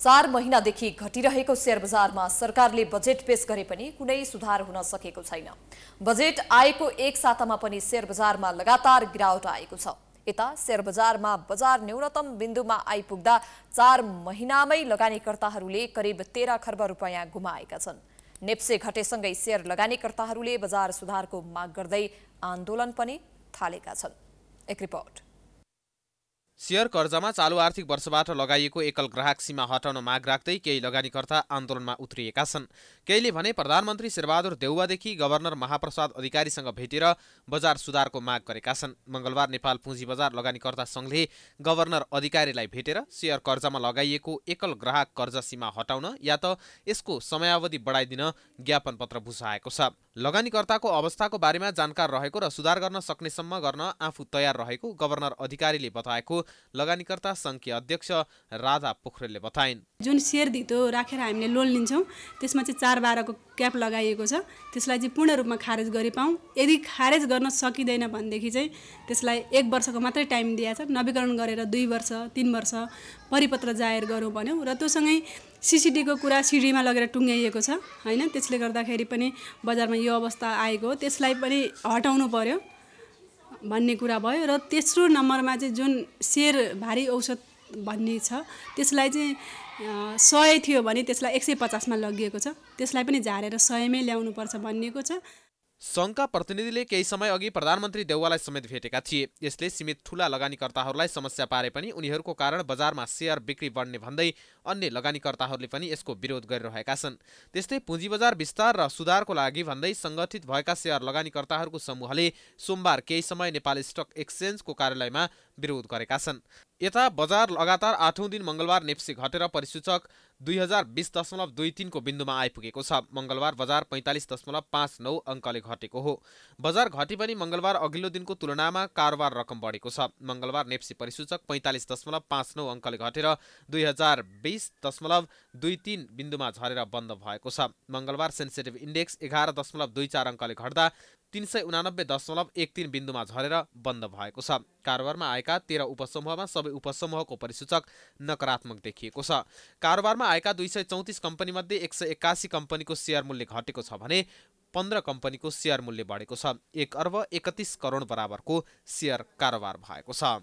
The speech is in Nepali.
चार महिनादेखि घटिरहेको सेयर बजारमा सरकारले बजेट पेश गरे पनि कुनै सुधार हुन सकेको छैन बजेट आएको एक सातामा पनि सेयर बजारमा लगातार गिरावट आएको छ यता सेयर बजारमा बजार न्यूनतम बिन्दुमा आइपुग्दा चार महिनामै लगानीकर्ताहरूले करिब तेह्र खर्ब रुपियाँ गुमाएका छन् नेप्से घटेसँगै सेयर लगानीकर्ताहरूले बजार सुधारको माग गर्दै आन्दोलन पनि थालेका छन् एक रिपोर्ट सेयर कर्जामा चालु आर्थिक वर्षबाट लगाइएको एकल ग्राहक सीमा हटाउन माग राख्दै केही लगानीकर्ता आन्दोलनमा उत्रिएका छन् केहीले भने प्रधानमन्त्री शेरबहादुर देउवादेखि गभर्नर महाप्रसाद अधिकारीसँग भेटेर बजार सुधारको माग गरेका छन् मङ्गलबार नेपाल पुँजी बजार लगानीकर्ता सङ्घले गभर्नर अधिकारीलाई भेटेर सेयर कर्जामा लगाइएको एकल ग्राहक कर्जा सीमा हटाउन या त यसको समयावधि बढाइदिन ज्ञापन पत्र बुझाएको छ लगानीकर्ताको अवस्थाको बारेमा जानकार रहेको र सुधार गर्न सक्नेसम्म गर्न आफू तयार रहेको गभर्नर अधिकारीले बताएको लगानीकर्ता सङ्घकी अध्यक्ष राधा पोखरेलले बताइन् जुन सेर धितो राखेर हामीले लोन लिन्छौँ त्यसमा चाहिँ चार बाह्रको क्याप लगाइएको छ त्यसलाई चाहिँ पूर्ण रूपमा खारेज गरी यदि खारेज गर्न सकिँदैन भनेदेखि चाहिँ त्यसलाई एक वर्षको मात्रै टाइम दिएछ नवीकरण गरेर दुई वर्ष तिन वर्ष परिपत्र जाहेर गरौँ भन्यौँ र त्योसँगै सिसिडीको कुरा सिडीमा लगेर टुङ्ग्याइएको छ होइन त्यसले गर्दाखेरि पनि बजारमा यो अवस्था आएको हो त्यसलाई पनि हटाउनु पर्यो भन्ने कुरा भयो र तेस्रो नम्बरमा चाहिँ जुन सेयर भारी औषध भन्ने छ त्यसलाई चाहिँ सय थियो भने त्यसलाई एक सय पचासमा लगिएको छ त्यसलाई पनि झारेर सयमै ल्याउनुपर्छ भनिएको छ सङ्घका प्रतिनिधिले केही समय अघि प्रधानमन्त्री देउवालाई समेत भेटेका थिए यसले सीमित ठुला लगानीकर्ताहरूलाई समस्या पारे पनि उनीहरूको कारण बजारमा सेयर बिक्री बढ्ने भन्दै अन्य लगानीकर्ताहरूले पनि यसको विरोध गरिरहेका छन् त्यस्तै पुँजी बजार विस्तार र सुधारको लागि भन्दै सङ्गठित भएका सेयर लगानीकर्ताहरूको समूहले सोमबार केही समय नेपाल स्टक एक्सचेन्जको कार्यालयमा विरोध गरेका छन् यता बजार लगातार आठौँ दिन मङ्गलबार नेप्सी घटेर परिसूचक दुई हजार बिस दशमलव दुई तिनको बिन्दुमा आइपुगेको छ मङ्गलबार बजार पैँतालिस दशमलव पाँच नौ अङ्कले घटेको हो बजार घटे पनि मङ्गलबार अघिल्लो दिनको तुलनामा कारोबार रकम बढेको छ मङ्गलबार नेप्सी परिसूचक पैँतालिस दशमलव पाँच नौ अङ्कले घटेर दुई हजार बिस दशमलव दुई तिन बिन्दुमा झरेर बन्द भएको छ मङ्गलबार सेन्सेटिभ इन्डेक्स एघार दशमलव दुई चार अङ्कले घट्दा तिन सय उनानब्बे दशमलव एक तिन बिन्दुमा झरेर बन्द भएको छ कारोबारमा आएका तेह्र उपसमूहमा सबै उपसमूहको परिसूचक नकारात्मक देखिएको छ कारोबारमा आएका दुई सय चौतिस कम्पनीमध्ये एक सय एक्कासी कम्पनीको सेयर मूल्य घटेको छ भने पन्ध्र कम्पनीको सेयर मूल्य बढेको छ एक अर्ब एकतिस करोड बराबरको सेयर कारोबार भएको छ